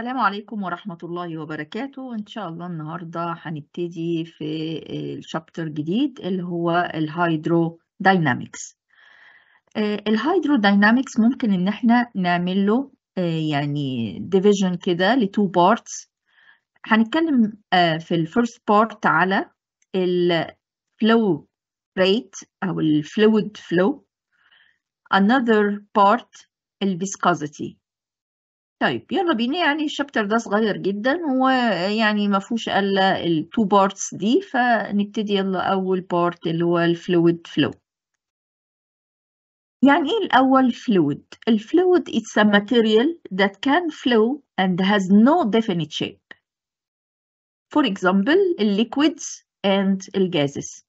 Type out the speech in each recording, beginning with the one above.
السلام عليكم ورحمة الله وبركاته إن شاء الله النهاردة هنبتدي في الشابتر جديد اللي هو الهايدرو داينامكس الهايدرو آه، داينامكس ممكن إن احنا نعمل له آه، يعني ديفيجن كده لتو بارتس هنتكلم آه، في الفيرست بارت على الفلو ريت أو الفلويد فلو another part الفيسكوزيتي طيب يلا بينا يعني الشابتر ده صغير جدا ويعني ما فيهوش الا التو بارتس دي فنبتدي يلا اول بارت اللي هو الفلويد فلو يعني ايه الاول fluid الفلويد اتس a material that can flow and has no definite shape for example liquids and الجازز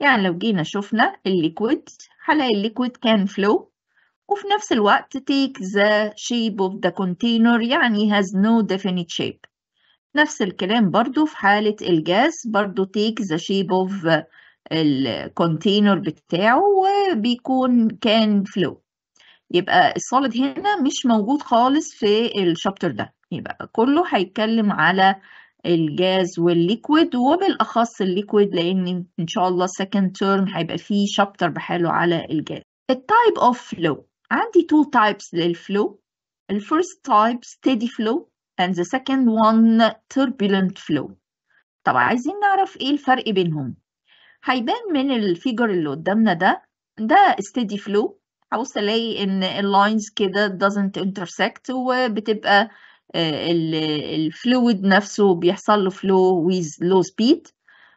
يعني لو جينا شفنا الليكويد هنلاقي الليكويد can flow وفي نفس الوقت take the shape of the container يعني has no definite shape نفس الكلام برضو في حالة الجاز برضو take the shape of الكونتينر بتاعه وبيكون can flow يبقى الصالد هنا مش موجود خالص في الشابتر ده يبقى كله هيتكلم على الجاز والليكويد وبالأخص الليكويد لأن إن شاء الله second term هيبقى فيه شابتر بحاله على الجاز التايب اوف فلو عندي two types للفلو the first type steady flow and the second one turbulent flow طب عايزين نعرف ايه الفرق بينهم هيبان من الفيجر اللي قدامنا ده ده steady flow هبص الاقي ان اللاينز كده doesn't intersect وبتبقى آه، الفلويد نفسه بيحصل له flow with low speed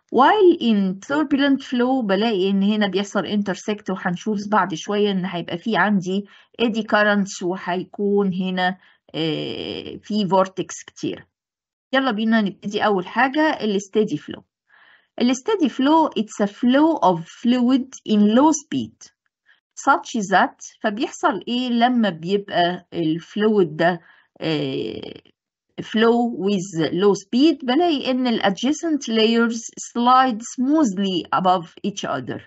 while in turbulent flow بلاقي ان هنا بيحصل intersect وهنشوف بعد شوية ان هيبقى في عندي eddy currents وهيكون هنا آه، في vortex كتير يلا بينا نبتدي اول حاجة الستيدي فلو الستيدي فلو it's a flow of fluid in low speed such that فبيحصل ايه لما بيبقى الفلويد ده آه، flow with low speed بلاقي ان ال adjacent layers slide smoothly above each other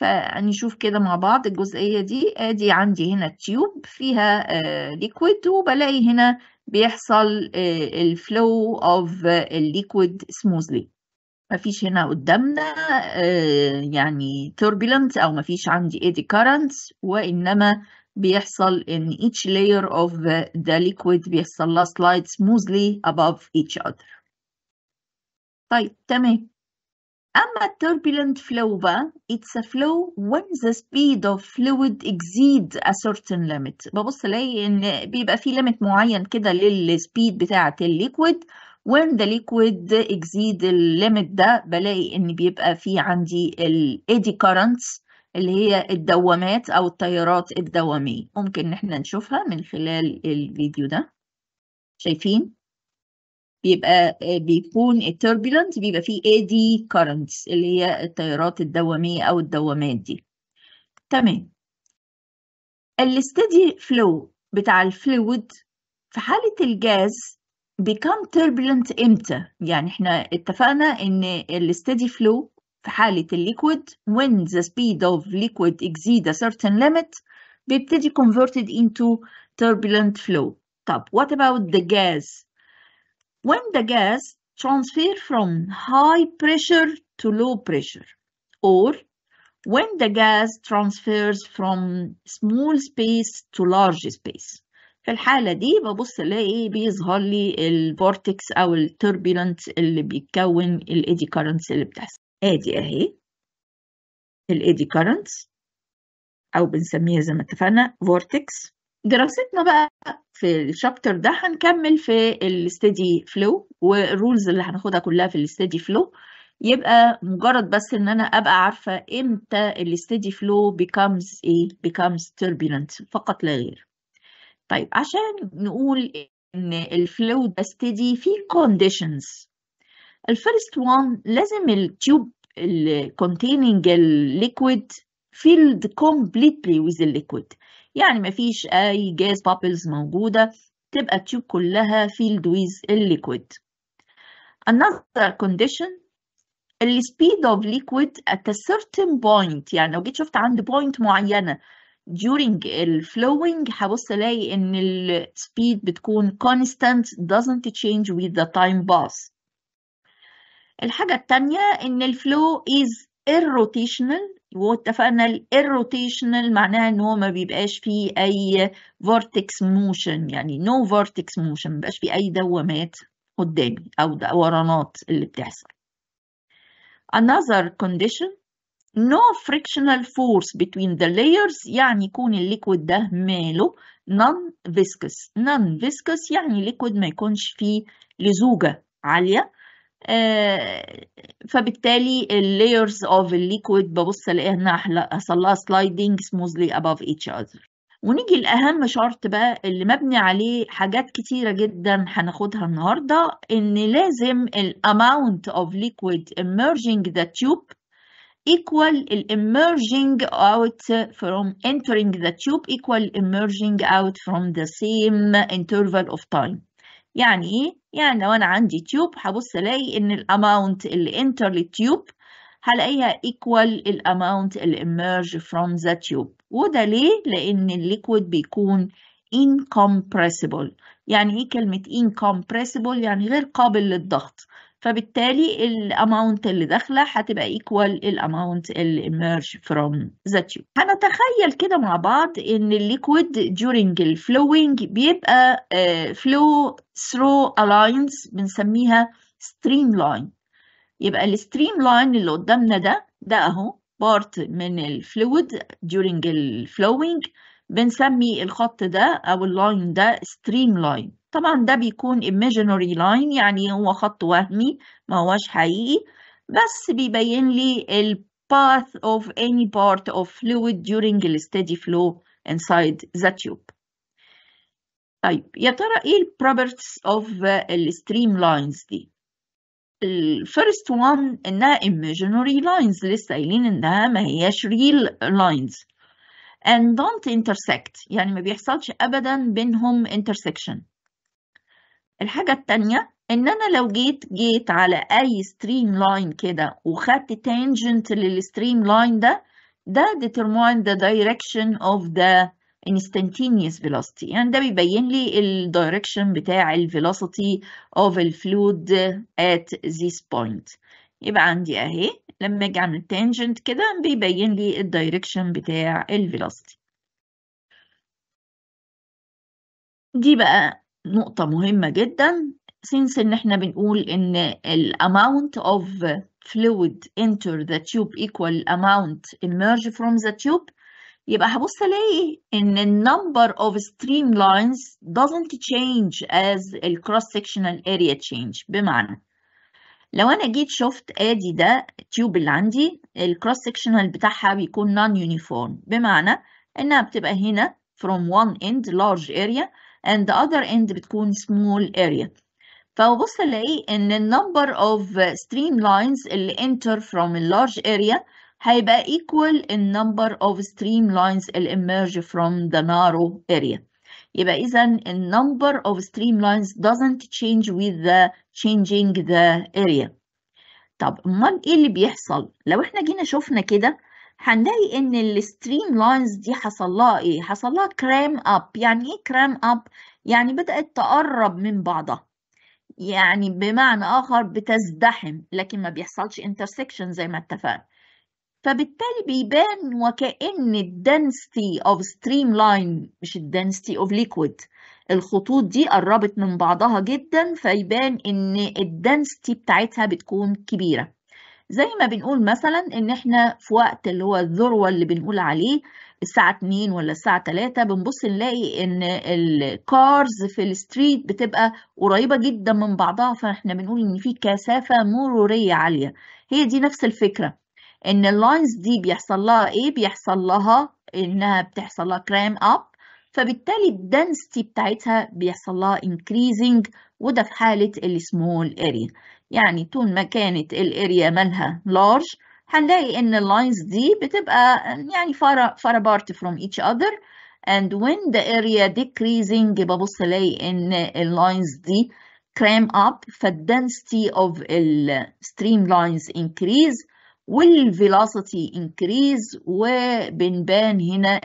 فنشوف كده مع بعض الجزئية دي ادي عندي هنا تيوب فيها ليكويد آه، وبلاقي هنا بيحصل الفلو اوف الليكويد سموزلي مفيش هنا قدامنا آه، يعني توربيلنت او مفيش عندي ايدي currents وانما بيحصل ان each layer of the liquid بيحصل لها slide smoothly above each other طيب تمام أما turbulent flow بقى it's a flow when the speed of fluid exceed a certain limit ببص الاقي ان بيبقى في limit معين كده للسبيد بتاعة الليكويد when the liquid exceed limit ده بلاقي ان بيبقى في عندي ال eddy currents اللي هي الدوامات أو التيارات الدوامية ممكن إن احنا نشوفها من خلال الفيديو ده شايفين بيبقى آه، بيكون التوربulent بيبقى فيه AD currents اللي هي التيارات الدوامية أو الدوامات دي تمام الستدي فلو بتاع الفلويد في حالة الجاز بيكام turbulent امتى؟ يعني احنا اتفقنا ان الستدي فلو في حالة الليكويد when the speed of liquid exceed a certain limit بيبتدي converted into turbulent flow طب what about the gas when the gas transfer from high pressure to low pressure or when the gas transfers from small space to large space في الحالة دي ببص الاقي ايه بيظهر لي الفورتكس او التوربيلنت اللي بيتكون الايدي كارنتس اللي بتحصل ادي اهي الادي كارنتس او بنسميها زي ما اتفقنا فورتكس دراستنا بقى في الشابتر ده هنكمل في الستدي فلو والرولز اللي هناخدها كلها في الستدي فلو يبقى مجرد بس ان انا ابقى عارفه امتى الستدي فلو becomes ايه becomes turbulent فقط لا غير طيب عشان نقول ان الفلو ده steady في conditions الفيرست وان لازم التيوب containing liquid filled completely with the liquid يعني ما فيش أي gas bubbles موجودة تبقى التيوب كلها filled with liquid another condition الـ speed of liquid at a certain point يعني لو جيت شفت عند point معينة during the flowing هبص الاقي ان الـ speed بتكون constant doesn't change with the time pass الحاجة التانية إن الفلو is irrotational واتفقنا الروتيشنال معناها ان هو ما بيبقاش فيه اي vortex موشن يعني نو vortex موشن ما بيبقاش فيه اي دوامات قدامي او دورانات اللي بتحصل another condition no frictional force between the layers يعني يكون الليكويد ده ماله non viscous non viscous يعني ليكويد ما يكونش فيه لزوجة عالية آه، فبالتالي اللايرز اوف liquid ببص الاقيها انها حصل sliding smoothly above each other ونيجي لاهم شرط بقى اللي مبني عليه حاجات كتيره جدا هناخدها النهارده ان لازم الاماونت اوف ليكويد emerging ذا تيوب equal ال emerging out from entering the tube equal emerging out from the same interval of time يعني ايه يعني لو أنا عندي تيوب هبص ألاقي إن الأماونت اللي انتر للتيوب هلاقيها ايكوال الأماونت اللي emerge from the tube وده ليه؟ لأن الليكويد بيكون incompressible يعني إيه كلمة incompressible؟ يعني غير قابل للضغط فبالتالي الاماونت اللي داخله هتبقى ايكوال الاماونت اللي emerge from the tube هنتخيل كده مع بعض ان الليكويد during الفلوينج بيبقى آه، flow through a lines بنسميها streamline يبقى الستريم لاين اللي قدامنا ده ده اهو بارت من الفلويد during الفلوينج بنسمي الخط ده او اللاين ده ستريم لاين طبعا ده بيكون imaginary line يعني هو خط وهمي ما هوش حقيقي بس بيبين لي ال path of any part of fluid during the steady flow inside the tube. طيب يا ترى ايه ال properties of ال streamlines دي؟ ال first one انها imaginary lines لسه قايلين انها ما هياش real lines and don't intersect يعني ما بيحصلش ابدا بينهم intersection الحاجة التانية ان انا لو جيت جيت على اي ستريم لاين كده وخدت تانجنت للستريم لاين ده ده determine the direction of the instantaneous velocity يعني ده بيبين لي ال direction بتاع ال velocity of the fluid at this point يبقى عندي اهي لما اجي اعمل tangent كده بيبين لي ال direction بتاع ال velocity دي بقى نقطة مهمة جدا since إن إحنا بنقول إن ال amount of fluid enter the tube equal amount emerge from the tube يبقى هبص الاقي ان ال number of streamlines doesn't change as the cross sectional area change بمعنى لو انا جيت شفت ادي ده التيوب اللي عندي الكروس sectional بتاعها بيكون non uniform بمعنى انها بتبقى هنا from one end large area and the other end بتكون small area فببص الاقي ان number of streamlines اللي enter from a large area هيبقى equal number of streamlines اللي emerge from the narrow area يبقى إذا ال number of streamlines doesn't change with the changing the area. طب أمال إيه اللي بيحصل؟ لو إحنا جينا شفنا كده هنلاقي ان الستريم لاينز دي حصل لها ايه حصل لها كرام اب يعني ايه كرام اب يعني بدات تقرب من بعضها يعني بمعنى اخر بتزدحم لكن ما بيحصلش انترسكشن زي ما اتفقنا فبالتالي بيبان وكأن الدنسيتي اوف ستريم لاين مش الدنسيتي اوف ليكويد الخطوط دي قربت من بعضها جدا فيبان ان الدنسيتي بتاعتها بتكون كبيره زي ما بنقول مثلا ان احنا في وقت اللي هو الذروه اللي بنقول عليه الساعه 2 ولا الساعه 3 بنبص نلاقي ان الكارز في الستريت بتبقى قريبه جدا من بعضها فاحنا بنقول ان في كثافه مروريه عاليه هي دي نفس الفكره ان اللاينز دي بيحصل لها ايه بيحصل لها انها بتحصل لها كرام اب فبالتالي الدنسيتي بتاعتها بيحصل لها increasing وده في حالة السمول اريا يعني طول ما كانت الاريا مالها لارج هنلاقي ان اللاينز دي بتبقى يعني far, far apart from each other and when the area decreasing ببص الاقي ان اللاينز دي cram up فالdensity of ال streamlines increase والvelocity increase وبنبان هنا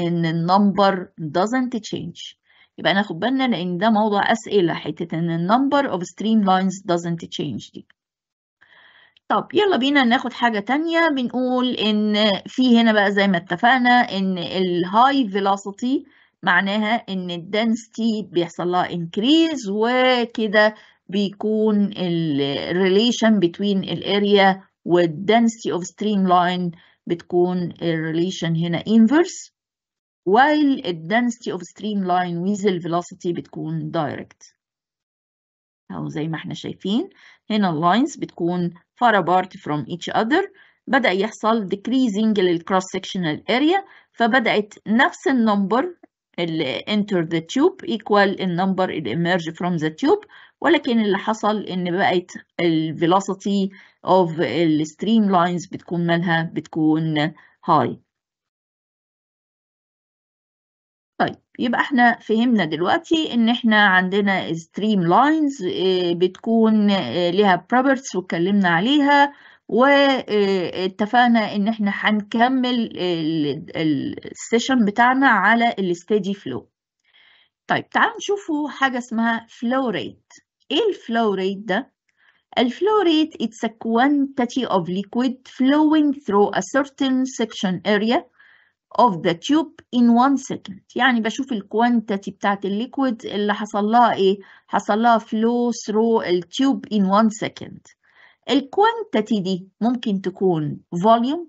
ان number doesn't change يبقى ناخد بالنا لأن ده موضوع أسئلة حتة إن النمبر of streamlines doesn't change دي. طب يلا بينا ناخد حاجة تانية بنقول إن في هنا بقى زي ما اتفقنا إن الهاي فيلوسيتي معناها إن الدنسيتي بيحصل لها increase وكده بيكون الريليشن between الاريا والدنسيتي اوف ستريم لاين بتكون الريليشن هنا inverse while ال density of streamline with ال velocity بتكون direct أو زي ما احنا شايفين هنا lines بتكون far apart from each other بدأ يحصل decreasing للcross sectional area فبدأت نفس النمبر اللي enter the tube equal النمبر اللي emerge from the tube ولكن اللي حصل ان بقت ال velocity of ال streamlines بتكون مالها بتكون high طيب يبقى احنا فهمنا دلوقتي ان احنا عندنا ستريم لاينز آه، بتكون آه، لها properties واتكلمنا عليها واتفقنا آه، ان احنا هنكمل السيشن بتاعنا على الستيدي فلو طيب تعالوا نشوفوا حاجة اسمها فلو ريت ايه الفلو ريت ده الفلو ريت اتس a quantity of liquid flowing through a certain section area of the tube in one second يعني بشوف الكوانتيتي بتاعت الليكويد اللي حصل لها ايه حصل لها flow through التيوب in one second الكوانتيتي دي ممكن تكون volume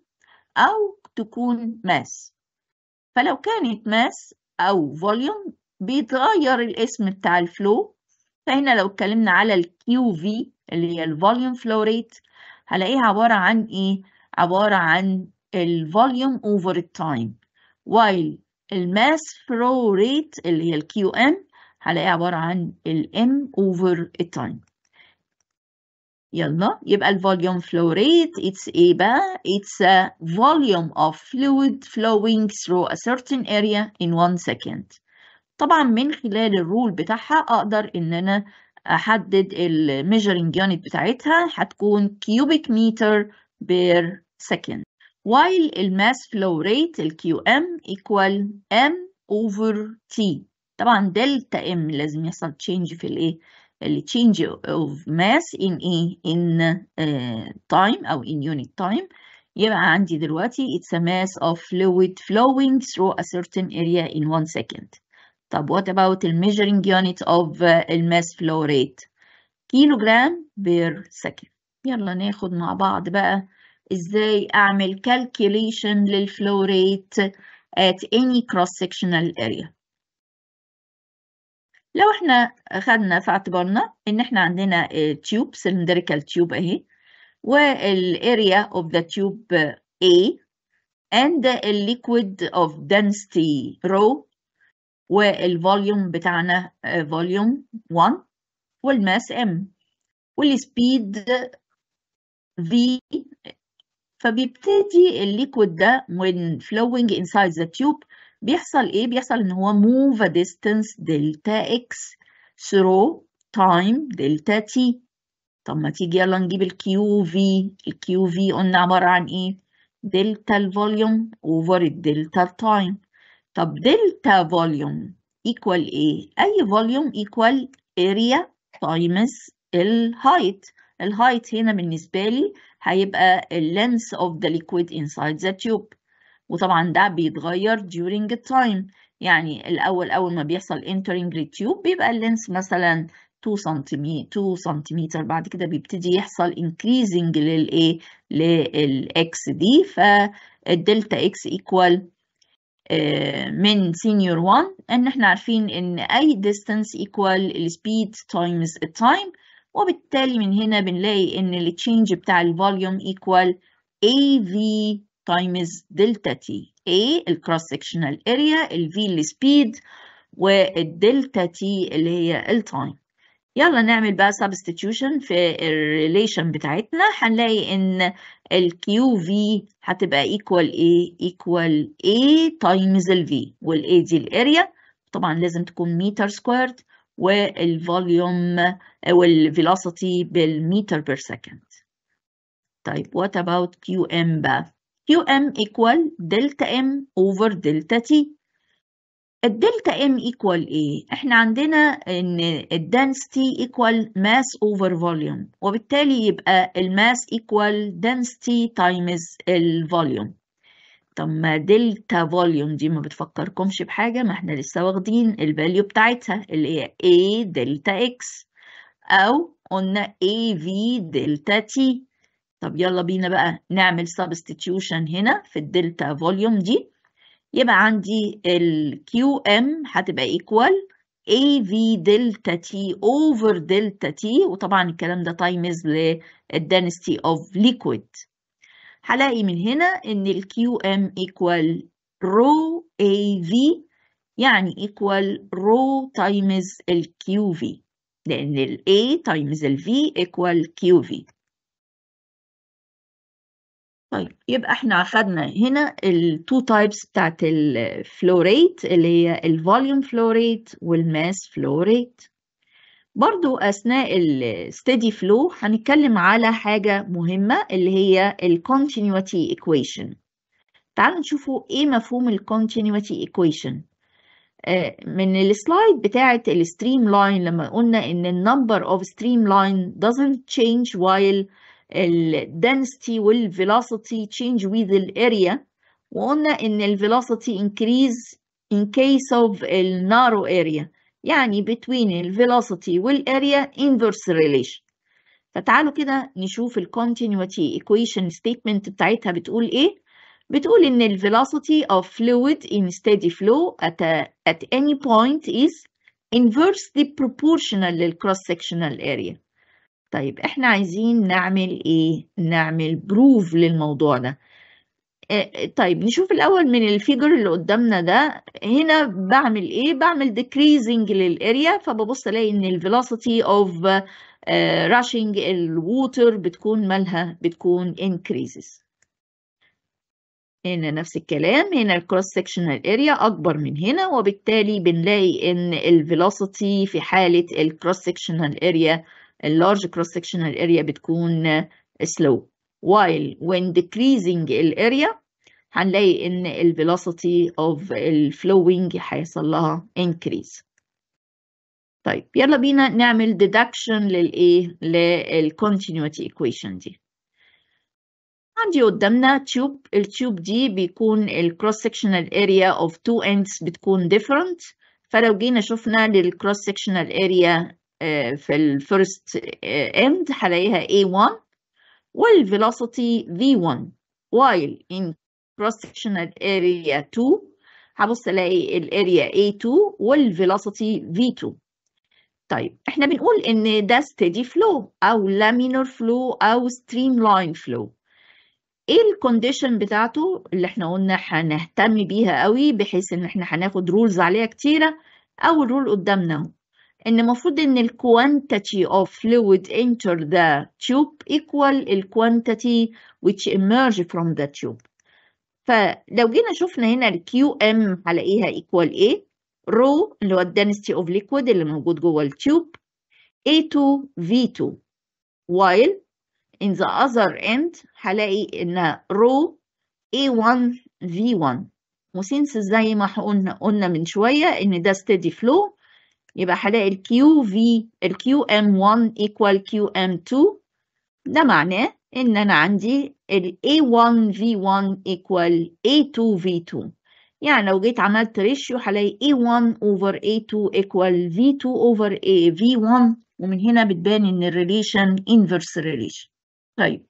او تكون mass فلو كانت mass او volume بيتغير الاسم بتاع الفلو فهنا لو اتكلمنا على الكيو في اللي هي الفوليوم فلو ريت هلاقيها عبارة عن ايه عبارة عن volume over time while mass flow rate اللي هي الـ QM هلاقيها عبارة عن M over time يلا يبقى volume flow rate it's ايه بقى it's a volume of fluid flowing through a certain area in one second طبعا من خلال الرول بتاعها اقدر ان انا احدد measuring يونت بتاعتها هتكون كيوبيك متر بير سكند while الماس flow rate ال QM equal M over T طبعا دلتا M لازم يحصل change في الايه ال change of mass in ايه in uh, time او in unit time يبقى عندي دلوقتي it's a mass of fluid flowing through a certain area in one second طب what about the measuring unit of uh, mass flow rate كيلو جرام بير second يلا ناخد مع بعض بقى ازاي اعمل calculation للflow rate at any cross sectional area لو احنا خدنا في اعتبارنا ان احنا عندنا تيوب cylindrical tube اهي والاريا of the tube A and the liquid of density rho والفوليوم بتاعنا volume 1 والماس m والسبيد v فبيبتدي الليكويد ده when flowing inside the tube بيحصل ايه؟ بيحصل ان هو move a distance delta x through time delta t طب ما تيجي يلا نجيب ال QV ال QV قلنا عبارة عن ايه؟ دلتا over اوفر الدلتا time طب دلتا volume equal ايه؟ اي volume equal area times height الهايت هنا بالنسبة لي هيبقى اللينس of the liquid inside the tube وطبعا ده بيتغير during time يعني الأول أول ما بيحصل entering the tube بيبقى اللينس مثلا 2 سنتيمتر 2 سنتيمتر بعد كده بيبتدي يحصل increasing للإيه للإكس دي فالدلتا إكس equal آه، من senior 1 ان احنا عارفين ان اي distance equal speed times time وبالتالي من هنا بنلاقي ان التشينج بتاع الفوليوم ايكوال AV تايمز دلتا تي A الكروس سكشنال اريا speed السبيد والدلتا تي اللي هي التايم يلا نعمل بقى سبستيتيوشن في الريليشن بتاعتنا هنلاقي ان الكيو في هتبقى ايكوال ايه ايكوال ايه تايمز الفي والاي دي الاريا طبعا لازم تكون متر سكويرد والفوليوم أو آه، الفيلوسيتي بالمتر بير سكند طيب what about qm بقى qm equal delta m over delta t الدلتا ام ايكوال ايه احنا عندنا ان الدنسيتي ايكوال ماس اوفر فوليوم وبالتالي يبقى الماس ايكوال دنسيتي تايمز الفوليوم طب ما دلتا فوليوم دي ما بتفكركمش بحاجة ما احنا لسه واخدين الفاليو بتاعتها اللي هي A دلتا X أو قلنا AV دلتا T طب يلا بينا بقى نعمل سبستيتيوشن هنا في الدلتا فوليوم دي يبقى عندي ال QM هتبقى ايكوال AV دلتا T over دلتا T وطبعا الكلام ده تايمز للدنستي اوف ليكويد هلاقي من هنا ان ال QM equal rho AV يعني equal rho times ال QV لأن ال A times ال V equal QV طيب يبقى احنا اخدنا هنا two types بتاعت flow rate اللي هي volume flow rate وال mass flow rate برضو أثناء الستيدي فلو هنتكلم على حاجة مهمة اللي هي الكونتينيوتي equation تعالوا نشوفوا إيه مفهوم الكونتينيوتي equation آه، من السلايد بتاعة الستريم لاين لما قلنا إن النمبر of streamline doesn't change while density velocity change with area وقلنا إن velocity increase in case of narrow area يعني between ال velocity والarea area inverse relation فتعالوا كده نشوف ال continuity equation statement بتاعتها بتقول ايه بتقول ان ال velocity of fluid in steady flow at, a, at any point is inversely proportional لل cross sectional area طيب احنا عايزين نعمل ايه نعمل proof للموضوع ده آه، آه، طيب نشوف الأول من الفيجر اللي قدامنا ده هنا بعمل إيه؟ بعمل decreasing للاريا فببص ألاقي إن الفيلوسيتي أوف راشنج الووتر بتكون مالها بتكون increases هنا نفس الكلام هنا الكروس سكشنال اريا اكبر من هنا وبالتالي بنلاقي ان الفيلوسيتي في حاله الكروس سكشنال اريا اللارج كروس سكشنال اريا بتكون سلو آه، while when decreasing area هنلاقي ان ال velocity of ال flowing هيحصل لها increase طيب يلا بينا نعمل deduction للايه لل continuity equation دي عندي قدامنا تيوب التيوب دي بيكون cross sectional area of two ends بتكون different فلو جينا شفنا cross sectional area في first end هلاقيها A1 والvelocity v1 while in cross sectional area 2 هبص الاقي الاريا A2 والفيلوسيتي V2 طيب احنا بنقول ان ده steady flow او laminar flow او streamline flow ايه الكونديشن بتاعته اللي احنا قلنا هنهتم بيها قوي بحيث ان احنا هناخد رولز عليها كتيره اول رول قدامنا ان المفروض ان الكوانتيتي of fluid enter the tube equal الكوانتيتي which emerge from the tube فلو جينا شفنا هنا الكيو QM هلاقيها equal ايه رو اللي هو الدنسيتي اوف ليكويد اللي موجود جوه التيوب A2 V2 while in the other end هلاقي ان رو A1 V1 وسينس زي ما قلنا قلنا من شويه ان ده steady flow يبقى هلاقي ال QV ال QM1 equal QM2 ده معناه إن أنا عندي ال A1V1 equal A2V2 يعني لو جيت عملت ريشيو هلاقي A1 over A2 equal V2 over A V1 ومن هنا بتبان إن الريليشن inverse relation طيب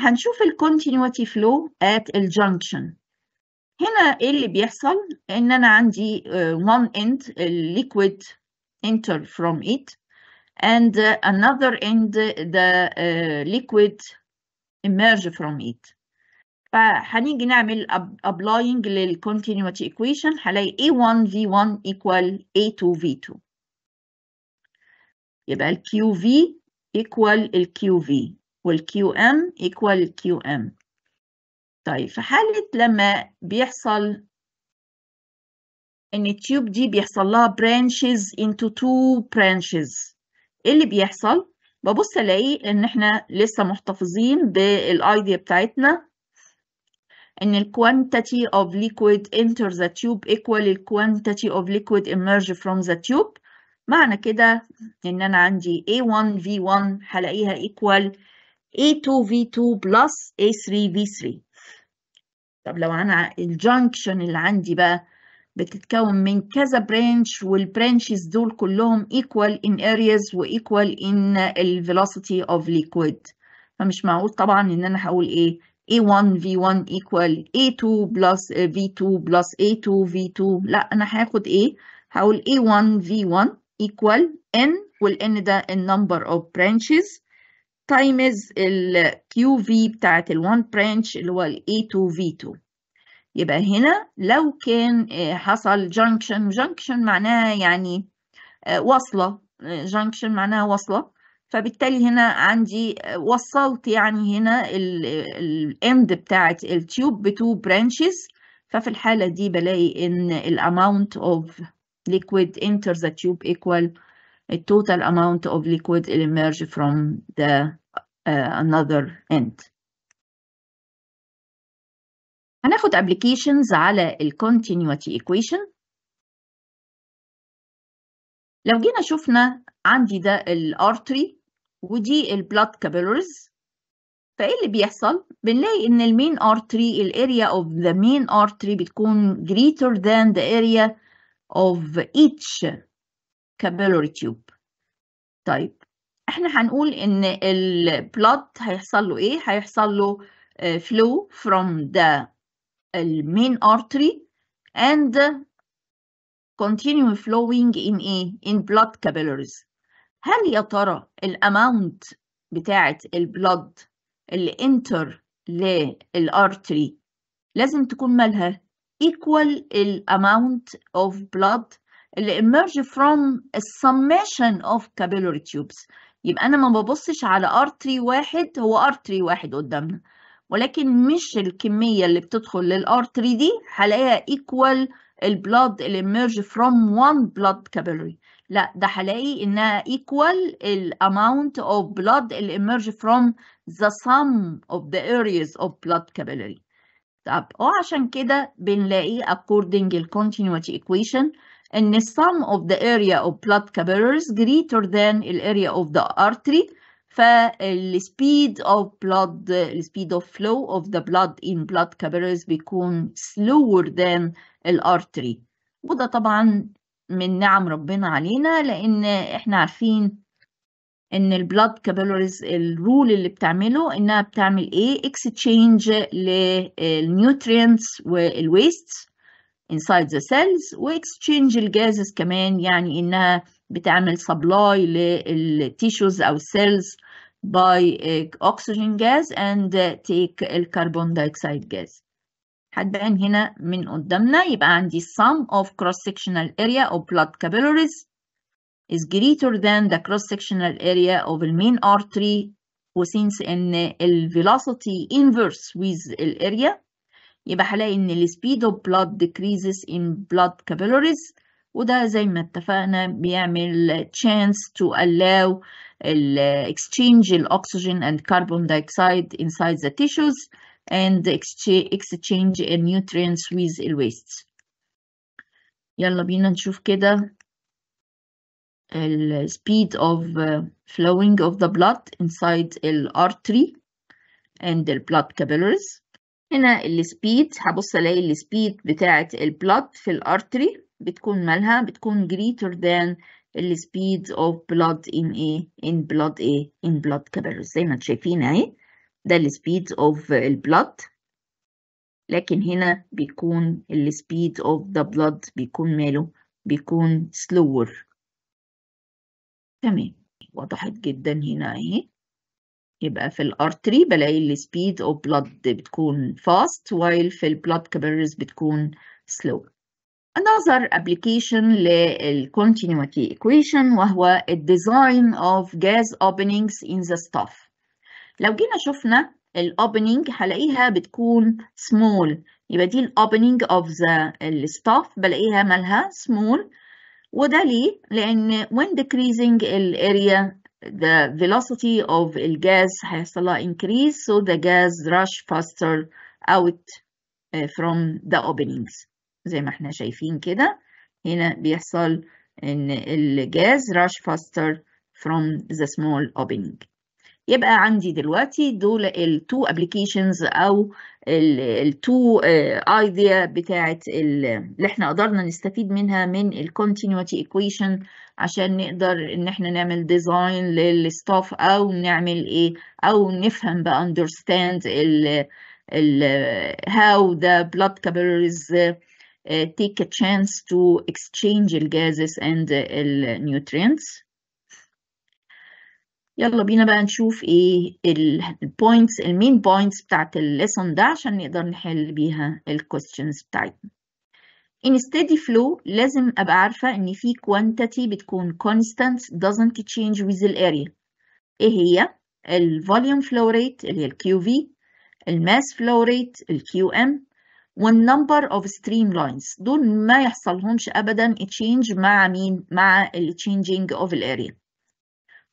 هنشوف ال continuity flow at الجنكشن هنا ايه اللي بيحصل ان انا عندي one end liquid enter from it and another end the liquid emerge from it فهنيجي نعمل applying للcontinuity equation هلاقي A1 V1 equal A2 V2 يبقى ال QV equal ال QV وال QM equal ال QM طيب في حالة لما بيحصل إن التيوب دي بيحصل لها branches into two branches إيه اللي بيحصل؟ ببص ألاقي إن إحنا لسه محتفظين بالأيديا بتاعتنا إن الـ quantity of liquid enter the tube equal الـ quantity of liquid emerge from the tube معنى كده إن أنا عندي A1 V1 هلاقيها equal A2 V2 plus A3 V3 طب لو انا الجانكشن اللي عندي بقى بتتكون من كذا برانش والبرانشز دول كلهم equal in areas و equal in velocity of liquid فمش معقول طبعا ان انا هقول ايه A1 V1 equal A2 plus V2 plus A2 V2 لا انا هاخد ايه هقول A1 V1 equal N والN ده النمبر of branches تايمز ال QV بتاعت ال one branch اللي هو ال A2V2 يبقى هنا لو كان آه، حصل junction junction معناها يعني آه، وصلة آه، junction معناها وصلة فبالتالي هنا عندي وصلت يعني هنا الاند بتاعت التيوب بتو برانشز ففي الحالة دي بلاقي ان الاماونت اوف liquid enters the tube equal the total amount of liquid emerge from the another end هناخد applications على ال continuity equation لو جينا شفنا عندي ده artery ودي blood capillaries. فايه اللي بيحصل بنلاقي ان main artery ال area of the main artery بتكون greater than the area of each capillary tube طيب احنا هنقول ان البلاد هيحصل له ايه هيحصل له flow from the main artery and continue flowing in ايه in blood capillaries هل يا ترى الاماونت بتاعه البلد اللي انتر للارتري لازم تكون مالها equal الاماونت of blood اللي emerge from a summation of capillary tubes يبقى أنا ما ببصش على أرتري واحد هو أرتري واحد قدامنا ولكن مش الكمية اللي بتدخل للأرتري دي هلاقيها إيكوال البلاد اللي emerge from one blood capillary لا ده هلاقي إنها equal الاماونت amount of blood اللي emerge from the sum of the areas of blood capillary طب وعشان كده بنلاقي according الكونتينيوتي continuity equation ان sum of the area of blood capillaries greater than area of the artery speed of blood speed of flow of the blood in blood capillaries بيكون slower than artery وده طبعا من نعم ربنا علينا لان احنا عارفين ان blood capillaries الرول اللي بتعمله انها بتعمل ايه exchange للنيوترينتس والويست inside the cells واكسشينج الجازز كمان يعني انها بتعمل سبلاي للتيشوز او cells by uh, oxygen gas and uh, take الكربون dioxide gas هتبان هنا من قدامنا يبقى عندي sum of cross sectional area of blood capillaries is greater than the cross sectional area of the main artery وsince ان ال velocity inverse with ال area يبقى هلاقي ان السبيد اوف بلاد decreases in blood capillaries وده زي ما اتفقنا بيعمل chance to allow exchange الاكسجين and carbon dioxide inside the tissues and exchange nutrients with the wastes يلا بينا نشوف كده ال speed of flowing of the blood inside the artery and the blood capillaries هنا السبيد هبص الاقي السبيد بتاعة البلد في الارتري بتكون مالها بتكون greater than السبيد of blood in a in blood a in blood capillary زي ما انتم شايفين اهي ده السبيد of blood لكن هنا بيكون السبيد of the blood بيكون ماله بيكون slower تمام وضحت جدا هنا اهي يبقى في الارتري بلاقي السبيد او بلاد بتكون فاست while في البلاد capillaries بتكون سلو another application للcontinuity equation وهو الديزاين of gas openings in the stuff لو جينا شفنا الاوبننج هلاقيها بتكون small يبقى دي الاوبننج of the stuff بلاقيها مالها small وده ليه؟ لأن when decreasing ال area the velocity of has a lot increase so the gas rush faster out uh, from the openings زي ما احنا شايفين كده هنا بيحصل ان gas rush faster from the small opening يبقى عندي دلوقتي دول التو ابلكيشنز او التو ايديا آه، بتاعه اللي احنا قدرنا نستفيد منها من الكونتينيوتي ايكويشن عشان نقدر ان احنا نعمل ديزاين للستاف او نعمل ايه او نفهم بقى اندرستاند ال ال how the blood capillaries آه، take a chance to exchange gases and nutrients. يلا بينا بقى نشوف ايه البوينتس المين بوينتس بتاعت الليسون ده عشان نقدر نحل بيها الكويستشنز بتاعتنا in steady flow لازم ابقى عارفه ان في quantity بتكون constant doesn't change with the area ايه هي الفوليوم فلو ريت اللي هي الكيو في الماس فلو ريت الكيو ام والنمبر اوف ستريم لاينز دول ما يحصلهمش ابدا تشينج مع مين مع التشينجينج اوف الاريا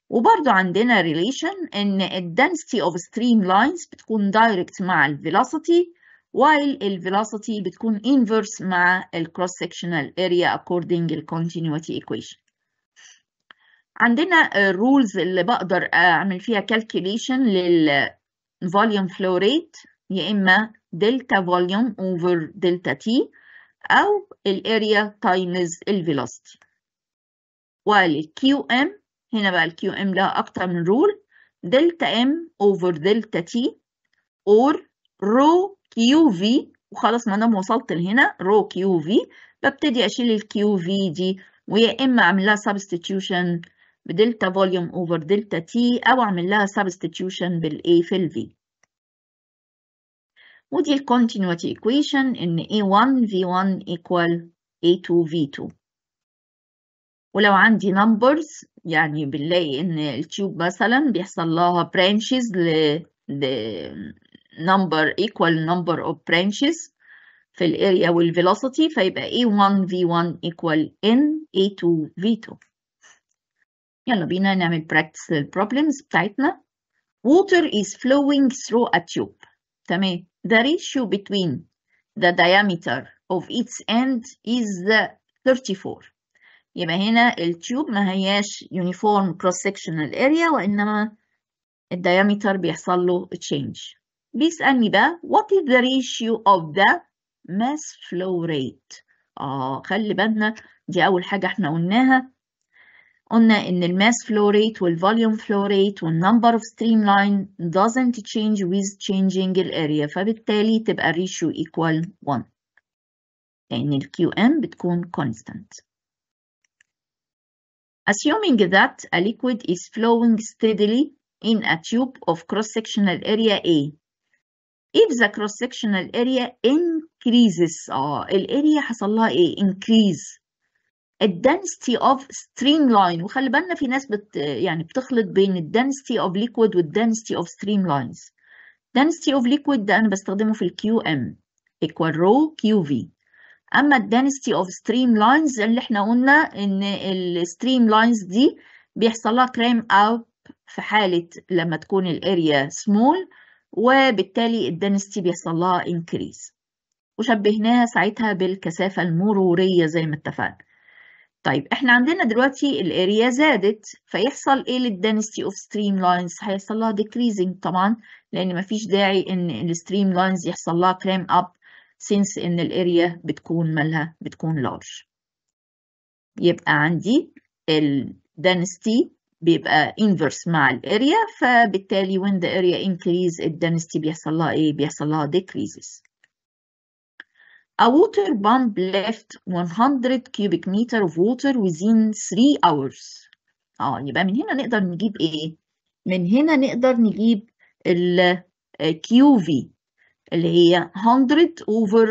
وبرضو عندنا relation إن ال density of streamlines بتكون direct مع ال velocity while ال velocity بتكون inverse مع ال cross sectional area according ال continuity equation. عندنا rules اللي بقدر أعمل فيها calculation لل volume flow rate يا إما delta volume over delta t أو ال area times ال velocity. while QM هنا بقى الـ QM لها أكتر من رول دلتا M over دلتا T or رو QV وخلاص ما أنا وصلت لهنا رو QV ببتدي أشيل الكيو QV دي ويا إما أعمل لها substitution بدلتا فوليوم over دلتا T أو أعمل لها substitution بالـ A في V ودي ال continuity equation إن A1 V1 equal A2 V2 ولو عندي numbers يعني بنلاقي ان التيوب مثلا بيحصل لها برانشز ل number equal number of branches في الاريا والفيلوسيتي فيبقى A1 V1 equal N A2 V2 يلا بينا نعمل practice للبروبلمز بتاعتنا Water is flowing through a tube تمام The ratio between the diameter of its end is 34 يبقى هنا التيوب ما هياش uniform cross sectional area وإنما الديامتر بيحصل له change بيسألني بقى what is the ratio of the mass flow rate آه خلي بالنا دي أول حاجة احنا قلناها قلنا إن mass flow rate volume flow rate number of streamline doesn't change with changing area فبالتالي تبقى ratio equal 1 لأن ال QM بتكون constant Assuming that a liquid is flowing steadily in a tube of cross-sectional area A. If the cross-sectional area increases, اه الاريا حصل لها ايه؟ increase. density of streamline وخلي بالنا في ناس بت يعني بتخلط بين density of liquid density of streamlines. density of liquid ده انا بستخدمه في ال QM equal rho QV. اما الدنسيتي اوف ستريم لاينز اللي احنا قلنا ان الستريم لاينز دي بيحصل لها كريم اوت في حالة لما تكون الاريا سمول وبالتالي الدنسيتي بيحصل لها انكريز وشبهناها ساعتها بالكثافة المرورية زي ما اتفقنا طيب احنا عندنا دلوقتي الاريا زادت فيحصل ايه للدنسيتي اوف ستريم لاينز هيحصل لها ديكريزنج طبعا لان مفيش داعي ان الستريم لاينز يحصل لها كريم اب since ان الاريا بتكون مالها بتكون large يبقى عندي الدنستي بيبقى inverse مع الاريا فبالتالي when the area increase الدنستي بيحصل لها ايه بيحصل لها decreases A water pump left 100 cubic meter of water within 3 hours. اه يبقى من هنا نقدر نجيب ايه؟ من هنا نقدر نجيب ال آه، QV اللي هي 100 over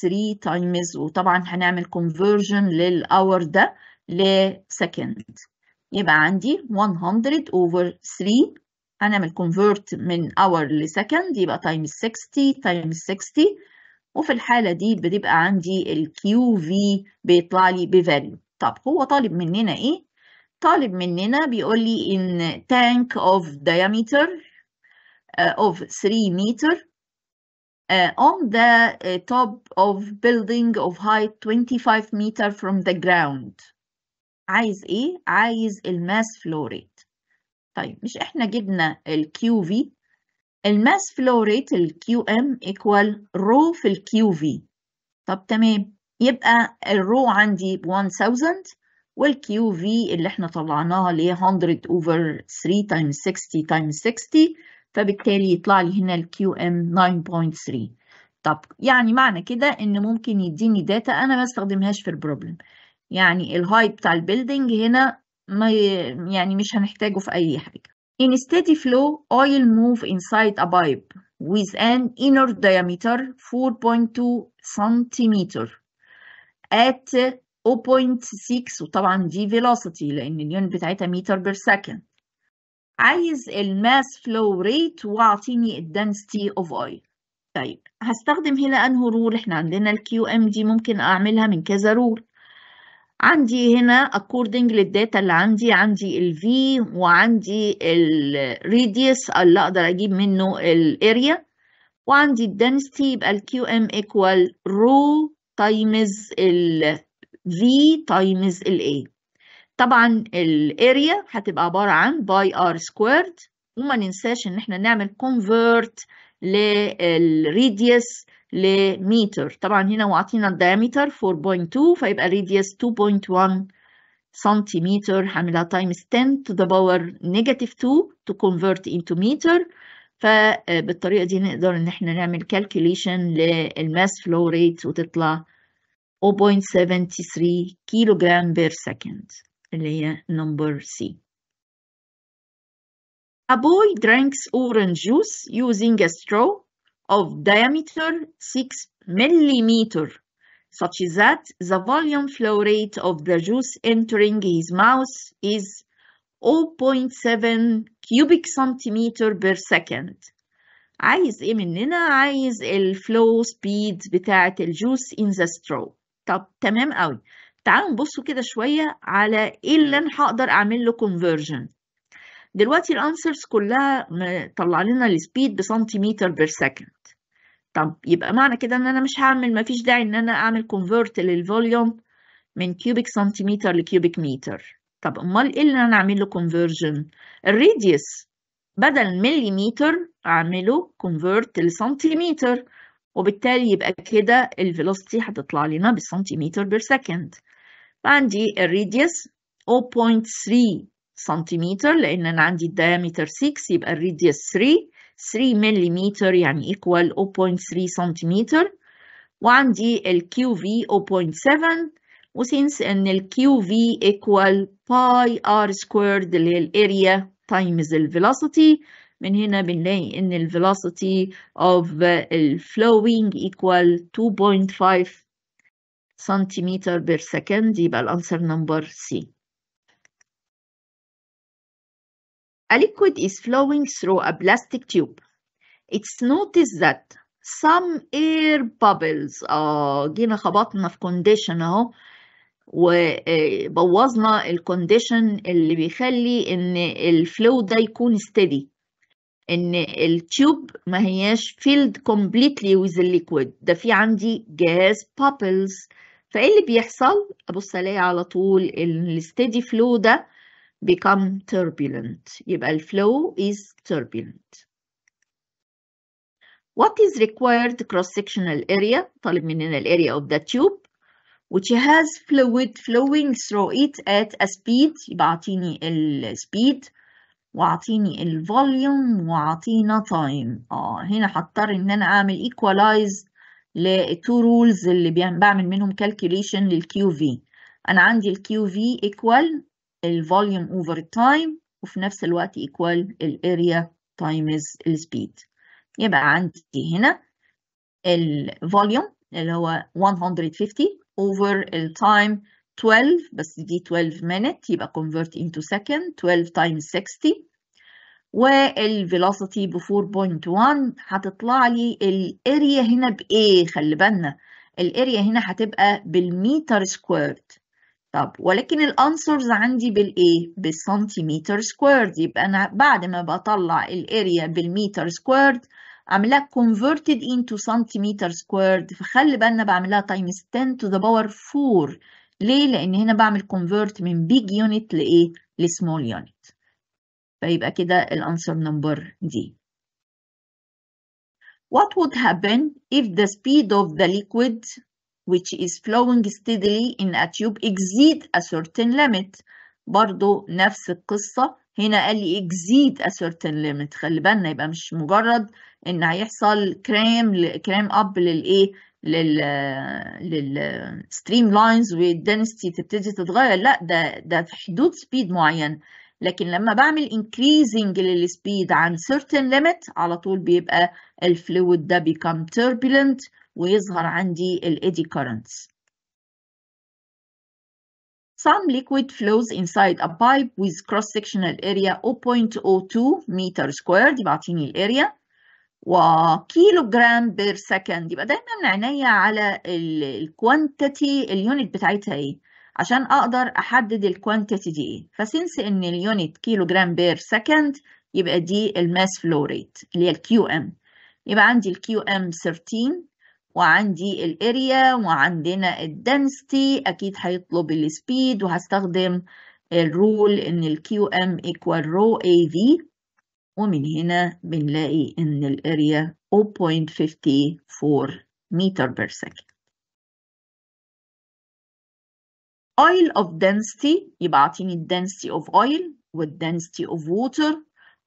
3 times وطبعا هنعمل conversion للأور ده لسكند يبقى عندي 100 over 3 هنعمل convert من hour لسكند يبقى times 60 times 60 وفي الحالة دي بتبقى عندي ال QV بيطلع لي بفاليو طب هو طالب مننا ايه؟ طالب مننا بيقول لي ان tank of diameter آه، of 3 meter uh, on the uh, top of building of height 25 meter from the ground عايز ايه؟ عايز الماس فلو ريت طيب مش احنا جبنا ال QV الماس فلو ريت ال QM equal رو في ال QV. طب تمام يبقى الرو عندي 1000 وال QV اللي احنا طلعناها اللي هي 100 over 3 times 60 times 60 فبالتالي يطلع لي هنا الـ QM 9.3 طب يعني معنى كده ان ممكن يديني داتا انا ما استخدمهاش في البروبلم يعني الهايت بتاع البيلدينج هنا ما يعني مش هنحتاجه في اي حاجه In steady flow oil move inside a pipe with an inner diameter 4.2 cm at 0.6 وطبعا دي velocity لان اليون بتاعتها متر per second عايز الماس فلو ريت واعطيني الدنسيتي اوف اويل طيب هستخدم هنا انه رول احنا عندنا الكيو ام دي ممكن اعملها من كذا رول عندي هنا according للداتا اللي عندي عندي ال V وعندي ال radius اللي اقدر اجيب منه ال area وعندي ال density يبقى ال QM equal rho times ال V times ال A طبعا الاريا هتبقى عباره عن باي ار سكويرد وما ننساش ان احنا نعمل كونفرت للريديوس لمتر طبعا هنا واعطينا الدايمتر 4.2 فيبقى ريديوس 2.1 سنتيمتر هعملها تايمز 10 تو ذا باور نيجاتيف 2 تو convert انتو meter فبالطريقه دي نقدر ان احنا نعمل كالكوليشن للماس فلو ريت وتطلع 0.73 كيلو جرام بير سكند layer number C. A boy drinks orange juice using a straw of diameter 6 millimeter, such that the volume flow rate of the juice entering his mouth is 0.7 cubic centimeter per second. عايز ايه مننا؟ عايز الفلو سبيد the الجوس in the straw. طب تمام قوي. تعالوا نبصوا كده شوية على إيه اللي أنا هقدر أعمل له conversion دلوقتي الأنسرز كلها طلع لنا السبيد بسنتيمتر بير سكند طب يبقى معنى كده إن أنا مش هعمل مفيش داعي إن أنا أعمل convert للفوليوم من كيوبيك سنتيمتر لكيوبيك متر طب أمال إيه اللي أنا أعمل له conversion الراديوس بدل مليمتر أعمله convert لسنتيمتر وبالتالي يبقى كده الفيلوسيتي هتطلع لنا بالسنتيمتر بير سكند عندي الريديوس 0.3 سنتيمتر لأن أنا عندي الدايمتر 6 يبقى الريديوس 3 3 مليمتر يعني ايكوال 0.3 سنتيمتر وعندي الـ QV 0.7 وسينس ان الـ QV ايكوال باي r سكويرد اللي هي الاريا times الـ velocity من هنا بنلاقي ان الـ velocity of الـ flowing equal 2.5 سنتيمتر بير سكند يبقى الأنسر نمبر سي A liquid is flowing through a plastic tube. It's noticed that some air bubbles اه جينا خبطنا في condition اهو وبوظنا الكونديشن اللي بيخلي ان الفلو ده يكون steady ان التيوب ما هياش filled completely with the liquid ده في عندي gas bubbles فايه اللي بيحصل ابص الاقي على طول الستيدي فلو ده become turbulent يبقى الفلو is turbulent What is required cross-sectional area طالب مننا الاريا of the tube which has fluid flowing through it at a speed يبقى اعطيني السبيد واعطيني الفوليوم واعطينا تايم اه هنا هضطر ان انا اعمل equalize لتو رولز اللي بعمل منهم كالكوليشن للكيو في انا عندي الكيو في ايكوال الفوليوم اوفر تايم وفي نفس الوقت ايكوال الاريا تايمز السبيد يبقى عندي هنا الفوليوم اللي هو 150 اوفر التايم 12 بس دي 12 مينت يبقى convert into second 12 times 60 والفيلوسيتي ب 4.1 هتطلع لي الاريا هنا بايه خلي بالنا الاريا هنا هتبقى بالمتر سكويرد طب ولكن الانسرز عندي بالايه بالسنتيمتر سكويرد يبقى انا بعد ما بطلع الاريا بالمتر سكويرد اعملها converted into سنتيمتر سكويرد فخلي بالنا بعملها تايمز 10 تو ذا باور 4 ليه لان هنا بعمل convert من big unit لايه لسمول unit فيبقى كده الانسر نمبر دي What would happen if the speed of the liquid which is flowing steadily in a tube exceed a certain limit برضو نفس القصة هنا قال لي exceed a certain limit خلي بالنا يبقى مش مجرد ان هيحصل كريم كريم اب للايه لل للستريم لاينز والدنستي تبتدي تتغير لا ده ده في حدود سبيد معين لكن لما بعمل increasing للسبيد عن certain limit على طول بيبقى الفلويد ده become turbulent ويظهر عندي eddy currents Some liquid flows inside a pipe with cross-sectional area 0.02 meter squared بعطيني الاريا و جرام بير سكند يبقى دايما عناية على الكوانتيتي اليونت بتاعتها ايه عشان أقدر أحدد الكوانتيتي دي إيه فسنس إن اليونت كيلو جرام بير سكند يبقى دي الماس فلو ريت اللي هي الكيو ام يبقى عندي الكيو ام 13 وعندي الاريا وعندنا الدنستي اكيد هيطلب السبيد وهستخدم الرول ان الكيو ام ايكوال رو اي في ومن هنا بنلاقي ان الاريا 0.54 متر بير سكند oil of density يبقى اعطيني density of oil وال density of water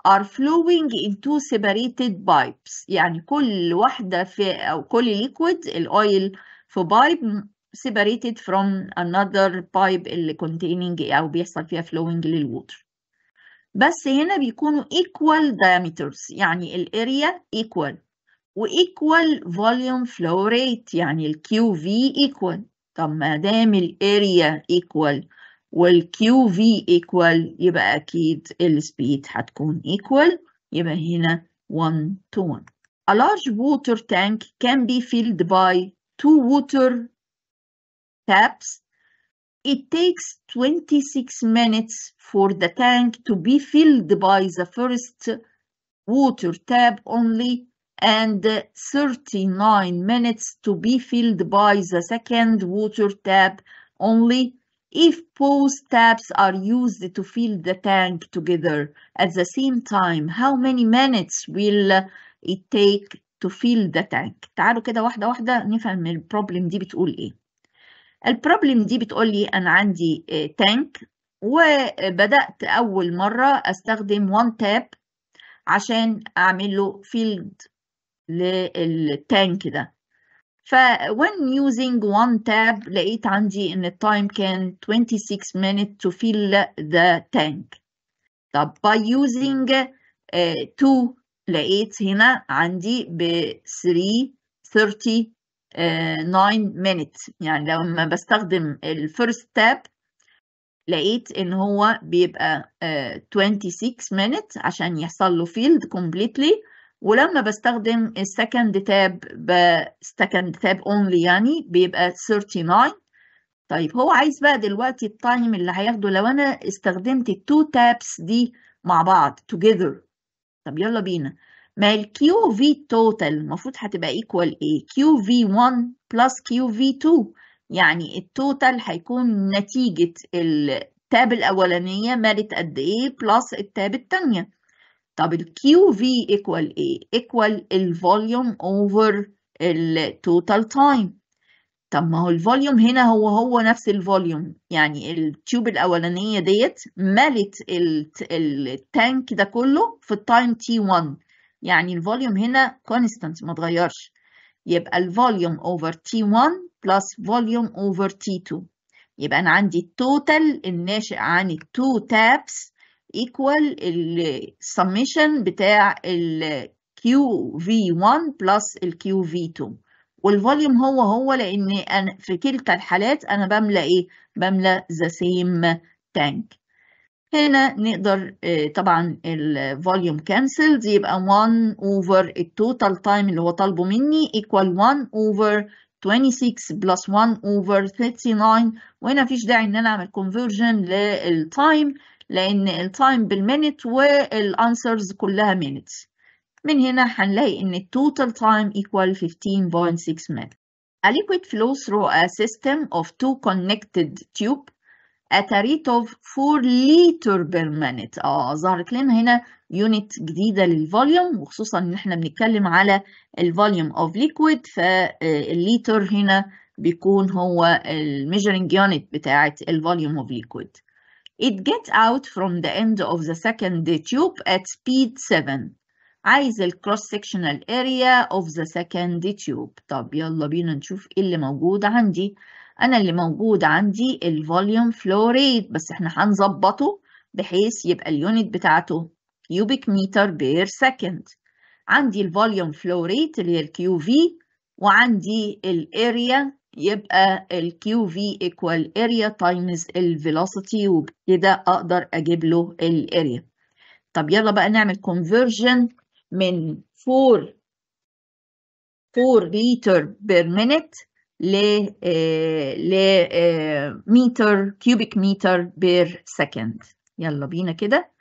are flowing into separated pipes يعني كل واحدة في أو كل liquid oil في pipe separated from another pipe اللي containing أو بيحصل فيها flowing water بس هنا بيكونوا equal diameters يعني area equal و equal volume flow rate يعني ال QV equal طب ما دام الاريا ايكوال والكيو في ايكوال يبقى اكيد السبيد هتكون ايكوال يبقى هنا 1 to 1 A large water tank can be filled by two water taps. It takes 26 minutes for the tank to be filled by the first water tap only and 39 minutes to be filled by the second water tap only if both taps are used to fill the tank together at the same time how many minutes will it take to fill the tank تعالوا كده واحدة واحدة نفهم البروبلم دي بتقول ايه البروبلم دي بتقول لي انا عندي تانك وبدأت اول مرة استخدم one tap عشان اعمل له فيلد للتانك ده ف when using one tab لقيت عندي ان التايم كان 26 minutes to fill the tank طب by using uh, two لقيت هنا عندي ب 339 uh, آه، minutes يعني لما بستخدم الفيرست تاب لقيت ان هو بيبقى uh, آه، 26 minutes عشان يحصل له field completely ولما بستخدم السكند تاب بسكند تاب اونلي يعني بيبقى 39 طيب هو عايز بقى دلوقتي التايم اللي هياخده لو انا استخدمت التو تابس دي مع بعض together طب يلا بينا ما ال QV total المفروض هتبقى ايكوال ايه QV1 plus QV2 يعني التوتال هيكون نتيجة التاب الأولانية مالت قد ايه بلس التاب التانية طب ال QV equal ايه؟ equal volume over total time. طب ما هو volume هنا هو هو نفس volume. يعني tube الاولانيه ديت ملت tank ده كله في time t 1 يعني volume هنا constant ما اتغيرش يبقى volume over t 1 plus volume over t 2 يبقى انا عندي total الناشئ عن two taps equal summation بتاع ال QV1 plus ال QV2 والفوليوم هو هو لأن أنا في كلتا الحالات أنا بملى إيه؟ بملى the same tank. هنا نقدر آه، طبعا الفوليوم كانسل يبقى 1 over التوتال تايم اللي هو طالبه مني equal 1 over 26 plus 1 over 39 وهنا مفيش داعي ان انا اعمل conversion للتايم لأن التايم بالمينت والأنسرز كلها minutes من هنا هنلاقي إن التوتال تايم إيكوال 15.6 minutes A liquid flows through a system of two connected tube at a rate of 4 liter per minute اه ظهرت لنا هنا يونت جديدة للفوليوم وخصوصا ان احنا بنتكلم على الفوليوم liquid. ليكويد فالليتر آه، هنا بيكون هو الميجرنج يونت بتاعة الفوليوم of liquid. It gets out from the end of the second tube at speed 7 عايز الكروس sectional area of the second tube طب يلا بينا نشوف ايه اللي موجود عندي انا اللي موجود عندي الفوليوم فلو ريت بس احنا هنظبطه بحيث يبقى اليونت بتاعته cubic meter per second عندي الفوليوم فلو ريت اللي هي الكيو في وعندي الاريا يبقى ال QV equal area times ال velocity وبكده أقدر أجيب له ال area. طب يلا بقى نعمل conversion من 4 4 لتر per minute ل ل متر cubic متر per second. يلا بينا كده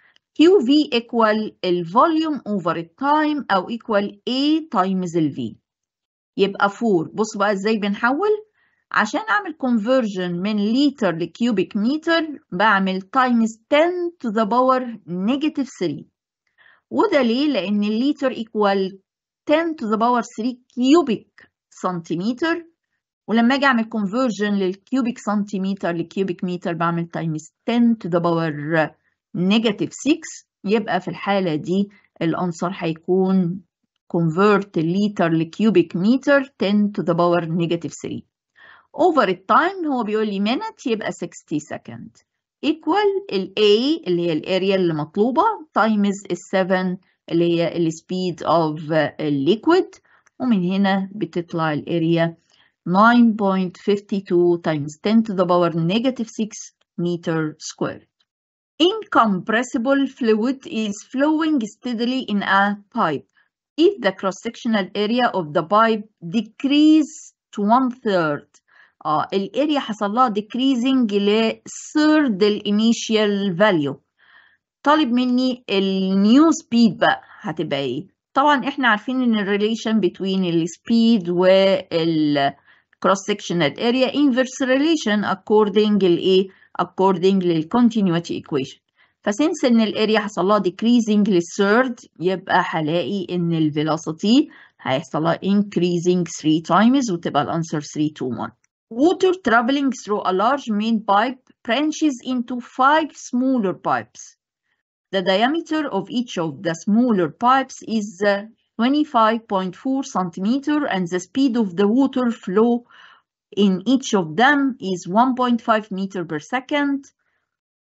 QV equal volume over time أو equal A times ال V يبقى 4 بص بقى ازاي بنحول عشان اعمل conversion من لتر لكيوبيك متر بعمل times 10 to the power negative 3 وده ليه لان الليتر ايكوال 10 to the power 3 كيوبيك سنتيمتر ولما اجي اعمل conversion للكيوبيك سنتيمتر لكيوبيك متر بعمل times 10 to the power negative 6 يبقى في الحالة دي الأنصر هيكون convert the liter cubic meter 10 to the power negative 3 over time هو بيقول لي minute يبقى 60 second equal ال A اللي هي الاريا اللي times ال 7 اللي هي السبيد اوف الليكويد ومن هنا بتطلع الاريا 9.52 times 10 to the power negative 6 meter squared. Incompressible fluid is flowing steadily in a pipe if the cross-sectional area of the pipe decrease to one-third uh, area has حصل لها decreasing the الانيشيال فاليو طالب مني النيو سبيد بقى هتبقى ايه طبعا احنا عارفين ان الريليشن بتوين السبيد وال cross sectional area inverse relation according to according continuity equation فسنس ان الاريا حصل لها decreasing للثيرد يبقى هلاقي ان الفيلوسيتي هيحصل لها increasing 3 times وتبقى الانسر 3 to 1 water traveling through a large main pipe branches into five smaller pipes the diameter of each of the smaller pipes is uh, 25.4 centimeter and the speed of the water flow in each of them is 1.5 meter per second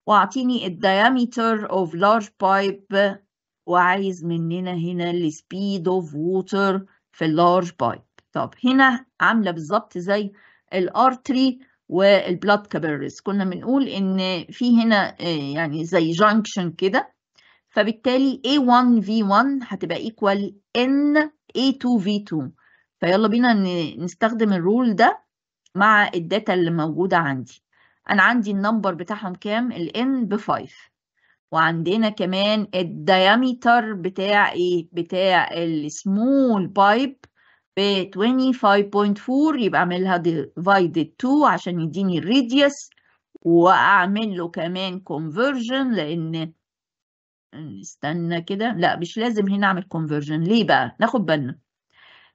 واعطيني الديامتر of large pipe وعايز مننا هنا السبيد اوف ووتر في اللارج بايب طب هنا عامله بالظبط زي الارتري والبلاد كابيلريز كنا بنقول ان في هنا آه، يعني زي جانكشن كده فبالتالي A1 V1 هتبقى ايكوال N A2 V2 فيلا بينا نستخدم الرول ده مع الداتا اللي موجوده عندي انا عندي النمبر بتاعهم كام N ب 5 وعندنا كمان الدياميتر بتاع ايه بتاع السمول بايب ب 25.4 يبقى اعملها divided 2 عشان يديني الريديوس واعمل له كمان كونفرجن لان استنى كده لا مش لازم هنا اعمل كونفرجن ليه بقى ناخد بالنا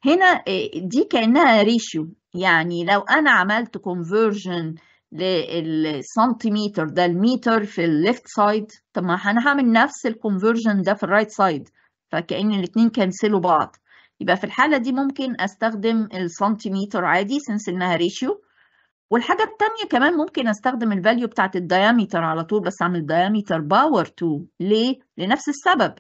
هنا آه، دي كانها ريشيو يعني لو انا عملت كونفرجن للسنتيمتر ده المتر في الليفت سايد طب ما انا هعمل نفس الكونفرجن ده في الرايت سايد فكأن الاثنين كنسلوا بعض يبقى في الحالة دي ممكن استخدم السنتيمتر عادي سنس انها ريشيو والحاجة الثانيه كمان ممكن استخدم الفاليو بتاعت الدايمتر على طول بس اعمل دايمتر باور 2 ليه؟ لنفس السبب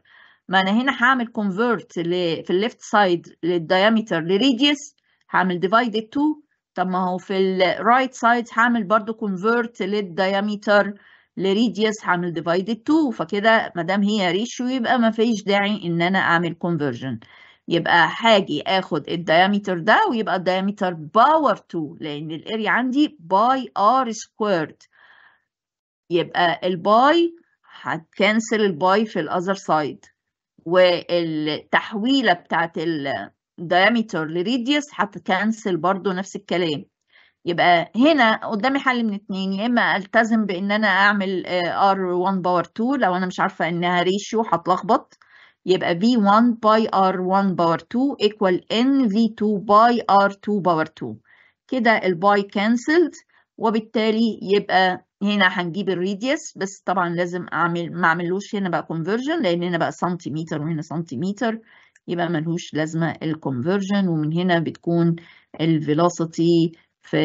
ما انا هنا هعمل كونفرت في الليفت سايد للدايمتر لريديوس هعمل ديفايد 2 طب ما هو في الرايت سايد هعمل برضو كونفيرت للديامتر لريديوس هعمل ديفايدد 2 فكده ما دام هي ريشيو يبقى ما فيش داعي ان انا اعمل كونفرجن يبقى هاجي اخد الديامتر ده ويبقى الديامتر باور 2 لان الاريا عندي باي ار سكويرد يبقى الباي هتكنسل الباي في الاذر سايد والتحويله بتاعت ال diameter radius هتكنسل برضو نفس الكلام يبقى هنا قدامي حل من اتنين يا اما التزم بان انا اعمل r1 باور 2 لو انا مش عارفه انها ريشيو هتلخبط يبقى v1 باي r1 باور 2 ايكوال n v2 باي r2 باور 2 كده الباي كانسلد وبالتالي يبقى هنا هنجيب الريديوس بس طبعا لازم اعمل ما اعملوش هنا بقى كونفرجن لان هنا بقى سنتيمتر وهنا سنتيمتر يبقى ملهوش لازمة الكونفرجن ومن هنا بتكون الفيلوسيتي في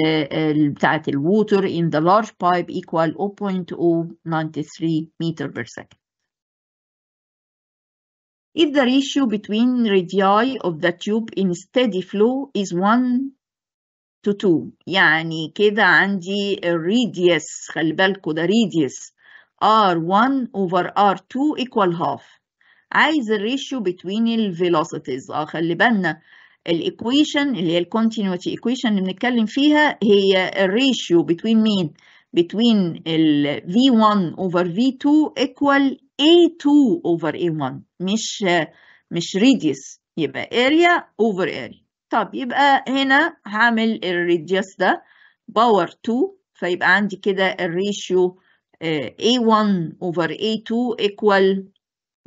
بتاعة الووتر in the large pipe equal 0.093 meter per second. If the ratio between radii of the tube in steady flow is 1 to 2 يعني كده عندي radius خلي بالكوا ده radius r1 over r2 equal half عايز الريشيو بتوين الفيلوسيتيز اه خلي بالنا الايكويشن اللي هي الكونتينيوتي ايكويشن اللي بنتكلم فيها هي الريشيو بتوين مين between ال V1 over V2 equal A2 over A1 مش مش radius يبقى area over area طب يبقى هنا هعمل الريديوس ده باور 2 فيبقى عندي كده الريشيو آه، A1 over A2 equal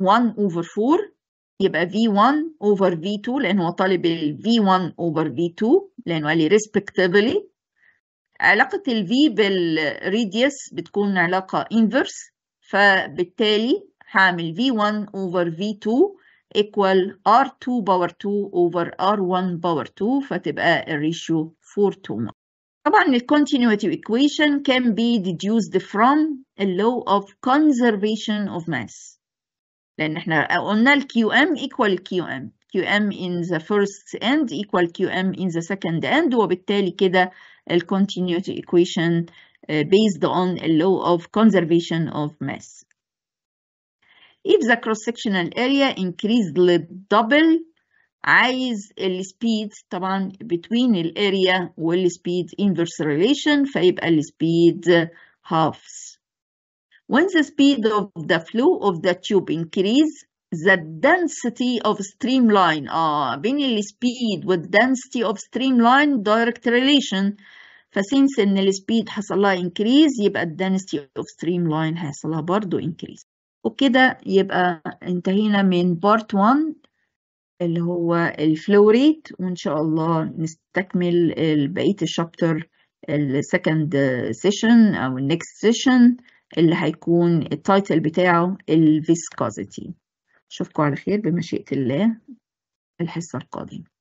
1 over 4 يبقى V1 over V2 لأن هو طالب ال V1 over V2 لأنه قال لي respectively علاقة ال V بالradius بتكون علاقة inverse فبالتالي هعمل V1 over V2 equal R2 power 2 over R1 power 2 فتبقى ratio 4 to 1 طبعا ال continuity equation can be deduced from a law of conservation of mass لان احنا قلنا الكيو ام equal QM in the first end equal QM in the second end وبالتالي كده continuity equation based on a law of conservation of mass if the cross-sectional area increased double عايز speed طبعا between area الاريا speed inverse relation فيبقى speed halves When the speed of the flow of the tube increase, the density of streamline اه بين ال speed وال density of streamline direct relation فسينس ان ال speed حصل لها increase يبقى ال density of streamline هيحصل لها برضه increase وكده يبقى انتهينا من part 1 اللي هو الفلو rate وان شاء الله نستكمل بقيه الشابتر السكند سيشن او next سيشن اللي هيكون التايتل بتاعه الفيسكوزيتي اشوفكم على خير بمشيئة الله الحصة القادمة